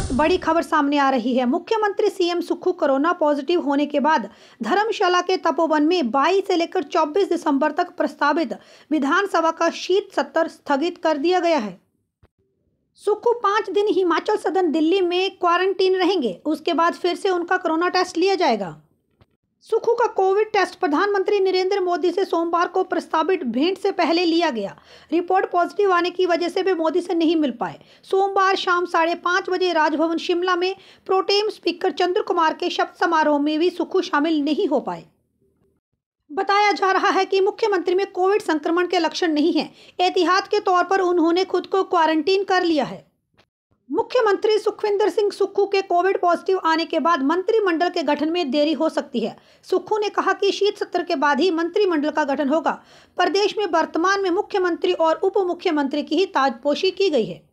वक्त बड़ी खबर सामने आ रही है मुख्यमंत्री सीएम सुखू कोरोना पॉजिटिव होने के बाद धर्मशाला के तपोवन में 22 से लेकर 24 दिसंबर तक प्रस्तावित विधानसभा का शीत सत्र स्थगित कर दिया गया है सुखू पांच दिन हिमाचल सदन दिल्ली में क्वारंटीन रहेंगे उसके बाद फिर से उनका कोरोना टेस्ट लिया जाएगा सुखू का कोविड टेस्ट प्रधानमंत्री नरेंद्र मोदी से सोमवार को प्रस्तावित भेंट से पहले लिया गया रिपोर्ट पॉजिटिव आने की वजह से वे मोदी से नहीं मिल पाए सोमवार शाम साढ़े पाँच बजे राजभवन शिमला में प्रोटेम स्पीकर चंद्र कुमार के शब्द समारोह में भी सुखू शामिल नहीं हो पाए बताया जा रहा है कि मुख्यमंत्री में कोविड संक्रमण के लक्षण नहीं हैं एहतियात के तौर पर उन्होंने खुद को क्वारंटीन कर लिया है मुख्यमंत्री सुखविंदर सिंह सुक्खू के कोविड पॉजिटिव आने के बाद मंत्रिमंडल के गठन में देरी हो सकती है सुक्खू ने कहा कि शीत सत्र के बाद ही मंत्रिमंडल का गठन होगा प्रदेश में वर्तमान में मुख्यमंत्री और उप मुख्यमंत्री की ही ताजपोशी की गई है